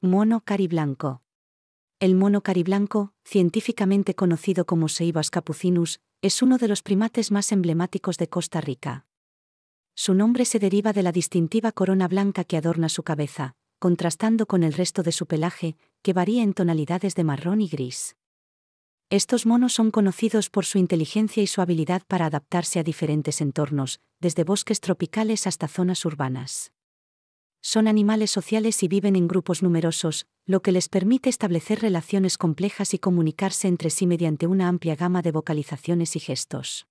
Mono cariblanco. El mono cariblanco, científicamente conocido como Seibas capucinus, es uno de los primates más emblemáticos de Costa Rica. Su nombre se deriva de la distintiva corona blanca que adorna su cabeza, contrastando con el resto de su pelaje, que varía en tonalidades de marrón y gris. Estos monos son conocidos por su inteligencia y su habilidad para adaptarse a diferentes entornos, desde bosques tropicales hasta zonas urbanas. Son animales sociales y viven en grupos numerosos, lo que les permite establecer relaciones complejas y comunicarse entre sí mediante una amplia gama de vocalizaciones y gestos.